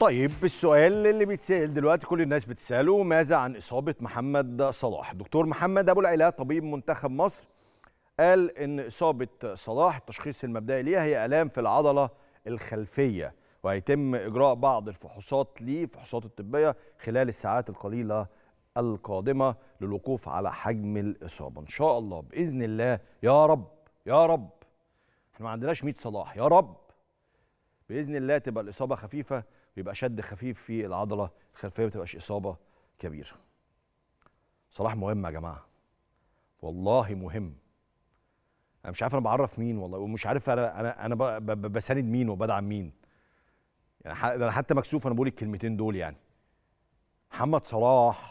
طيب السؤال اللي بيتسال دلوقتي كل الناس بتساله ماذا عن اصابه محمد صلاح دكتور محمد ابو العلاء طبيب منتخب مصر قال ان اصابه صلاح التشخيص المبدئي ليها هي الام في العضله الخلفيه وهيتم اجراء بعض الفحوصات ليه الفحوصات الطبيه خلال الساعات القليله القادمه للوقوف على حجم الاصابه ان شاء الله باذن الله يا رب يا رب احنا ما عندناش 100 صلاح يا رب باذن الله تبقى الاصابه خفيفه ويبقى شد خفيف في العضله الخلفيه ما تبقاش اصابه كبيره. صلاح مهم يا جماعه والله مهم. انا مش عارف انا بعرف مين والله ومش عارف انا انا انا بساند مين وبدعم مين. يعني انا حتى مكسوف انا بقول الكلمتين دول يعني. محمد صلاح